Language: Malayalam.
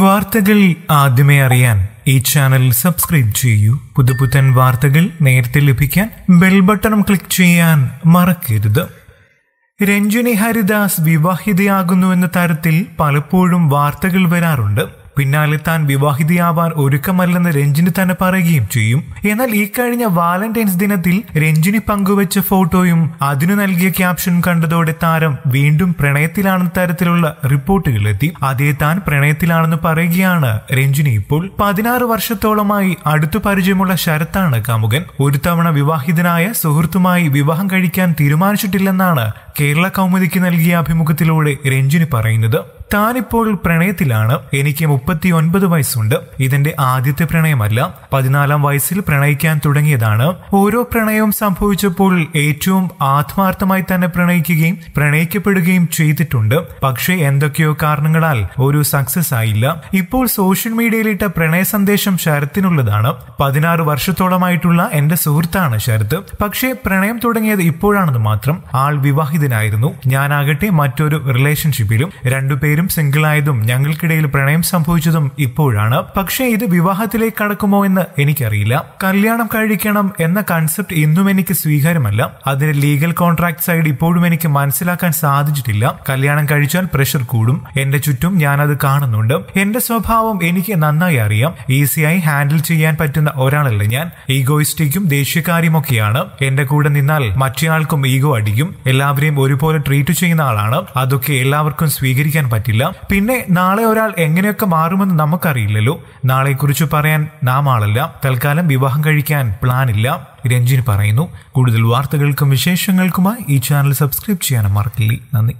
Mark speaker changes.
Speaker 1: വാർത്തകൾ ആദ്യമേ അറിയാൻ ഈ ചാനൽ സബ്സ്ക്രൈബ് ചെയ്യൂ പുതുപുത്തൻ വാർത്തകൾ നേരത്തെ ലഭിക്കാൻ ബെൽ ബട്ടണും ക്ലിക്ക് ചെയ്യാൻ മറക്കരുത് രഞ്ജിനി ഹരിദാസ് വിവാഹിതയാകുന്നുവെന്ന തരത്തിൽ പലപ്പോഴും വാർത്തകൾ വരാറുണ്ട് പിന്നാലെ താൻ വിവാഹിതയാവാൻ ഒരുക്കമല്ലെന്ന് രഞ്ജിനി തന്നെ പറയുകയും ചെയ്യും എന്നാൽ ഈ കഴിഞ്ഞ വാലന്റൈൻസ് ദിനത്തിൽ രഞ്ജിനി പങ്കുവച്ച ഫോട്ടോയും അതിനു നൽകിയ ക്യാപ്ഷനും കണ്ടതോടെ താരം വീണ്ടും പ്രണയത്തിലാണെന്ന തരത്തിലുള്ള റിപ്പോർട്ടുകളെത്തി അതേ താൻ പ്രണയത്തിലാണെന്ന് പറയുകയാണ് രഞ്ജിനി ഇപ്പോൾ പതിനാറ് വർഷത്തോളമായി അടുത്തു പരിചയമുള്ള ശരത്താണ് കാമുകൻ ഒരു തവണ വിവാഹിതനായ സുഹൃത്തുമായി വിവാഹം കഴിക്കാൻ തീരുമാനിച്ചിട്ടില്ലെന്നാണ് കേരള കൗമുദിക്ക് നൽകിയ അഭിമുഖത്തിലൂടെ രഞ്ജിനി പറയുന്നത് താനിപ്പോൾ പ്രണയത്തിലാണ് എനിക്ക് മുപ്പത്തി ഒൻപത് വയസ്സുണ്ട് ഇതെന്റെ ആദ്യത്തെ പ്രണയമല്ല പതിനാലാം വയസ്സിൽ പ്രണയിക്കാൻ തുടങ്ങിയതാണ് ഓരോ പ്രണയവും സംഭവിച്ചപ്പോൾ ഏറ്റവും ആത്മാർത്ഥമായി തന്നെ പ്രണയിക്കുകയും പ്രണയിക്കപ്പെടുകയും ചെയ്തിട്ടുണ്ട് പക്ഷേ എന്തൊക്കെയോ കാരണങ്ങളാൽ ഒരു സക്സസ് ആയില്ല ഇപ്പോൾ സോഷ്യൽ മീഡിയയിലിട്ട പ്രണയ സന്ദേശം ശരത്തിനുള്ളതാണ് പതിനാറ് വർഷത്തോളമായിട്ടുള്ള എന്റെ സുഹൃത്താണ് ശരത്ത് പക്ഷേ പ്രണയം തുടങ്ങിയത് ഇപ്പോഴാണെന്ന് മാത്രം ആൾ വിവാഹിതനായിരുന്നു ഞാനാകട്ടെ മറ്റൊരു റിലേഷൻഷിപ്പിലും രണ്ടുപേരും സിംഗിൾ ആയതും ഞങ്ങൾക്കിടയിൽ പ്രണയം സംഭവിച്ചതും ഇപ്പോഴാണ് പക്ഷേ ഇത് വിവാഹത്തിലേക്ക് കടക്കുമോ എന്ന് എനിക്കറിയില്ല കല്യാണം കഴിക്കണം എന്ന കൺസെപ്റ്റ് ഇന്നും എനിക്ക് സ്വീകാരമല്ല അതിന് ലീഗൽ കോൺട്രാക്ട് സൈഡ് ഇപ്പോഴും എനിക്ക് മനസ്സിലാക്കാൻ സാധിച്ചിട്ടില്ല കല്യാണം കഴിച്ചാൽ പ്രഷർ കൂടും എന്റെ ചുറ്റും ഞാൻ അത് കാണുന്നുണ്ട് എന്റെ സ്വഭാവം എനിക്ക് നന്നായി അറിയാം ഈസിയായി ഹാൻഡിൽ ചെയ്യാൻ പറ്റുന്ന ഒരാളല്ല ഞാൻ ഈഗോയിസ്റ്റിക്കും ദേഷ്യക്കാരിയുമൊക്കെയാണ് എന്റെ കൂടെ നിന്നാൽ ആൾക്കും ഈഗോ അടിക്കും എല്ലാവരെയും ഒരുപോലെ ട്രീറ്റ് ചെയ്യുന്ന ആളാണ് അതൊക്കെ എല്ലാവർക്കും സ്വീകരിക്കാൻ പറ്റില്ല പറ്റില്ല പിന്നെ നാളെ ഒരാൾ എങ്ങനെയൊക്കെ മാറുമെന്ന് നമുക്കറിയില്ലല്ലോ നാളെക്കുറിച്ച് പറയാൻ നാം ആളല്ല തൽക്കാലം വിവാഹം കഴിക്കാൻ പ്ലാൻ ഇല്ല രഞ്ജിന് പറയുന്നു കൂടുതൽ വാർത്തകൾക്കും വിശേഷങ്ങൾക്കുമായി ഈ ചാനൽ സബ്സ്ക്രൈബ് ചെയ്യാനും മറക്കില്ലേ നന്ദി